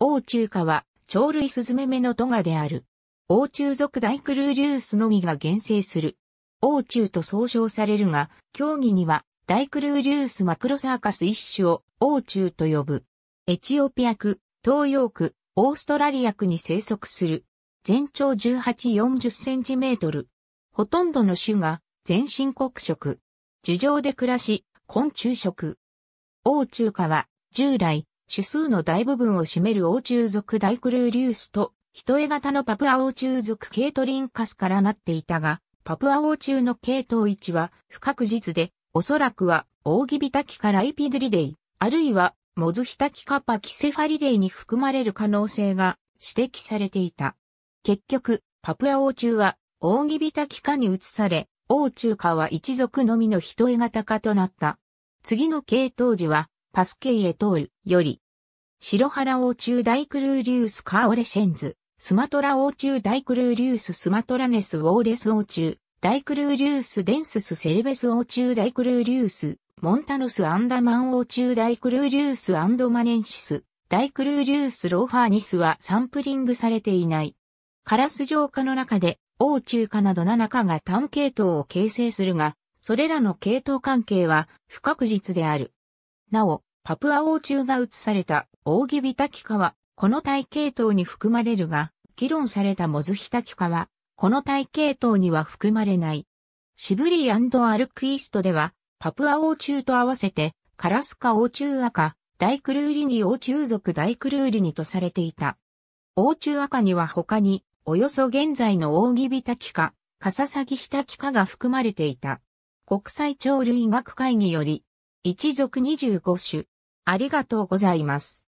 王中華は、鳥類スズメメのトガである。王中属大クルーリュースのみが原生する。王中と総称されるが、競技には、大クルーリュースマクロサーカス一種を王中と呼ぶ。エチオピア区、東洋区、オーストラリア区に生息する。全長1840センチメートル。ほとんどの種が全身黒色。樹上で暮らし、昆虫食。王中華は従来種数の大部分を占める王中族大クルーリウスと、人絵型のパプア王中族ケートリンカスからなっていたが、パプア王中の系統位置は不確実で、おそらくは、オーギビタキからイピドリデイ、あるいは、モズヒタキカパキセファリデイに含まれる可能性が指摘されていた。結局、パプア王中は、オーギビタキカに移され、王中カは一族のみの人絵型化となった。次の系統時は、パスケイエトールより、白原王中大クルーリウスカーオレシェンズ、スマトラ王中大クルーリウススマトラネスウォーレス王中、大クルーリウスデンススセルベス王中大クルーリウス、モンタノスアンダマン王中大クルーリウスアンドマネンシス、大クルーリウスローファーニスはサンプリングされていない。カラス浄化の中で、王中化など7かが単系統を形成するが、それらの系統関係は不確実である。なお、パプア王中が移された大ギビタキカは、この体系統に含まれるが、議論されたモズヒタキカは、この体系統には含まれない。シブリアンドアルクイストでは、パプア王中と合わせて、カラスカ王中赤、大クルーリニ王中族大クルーリニとされていた。王中赤には他に、およそ現在の大ギビタキカ、カササギヒタキカが含まれていた。国際鳥類学会により、一族25種。ありがとうございます。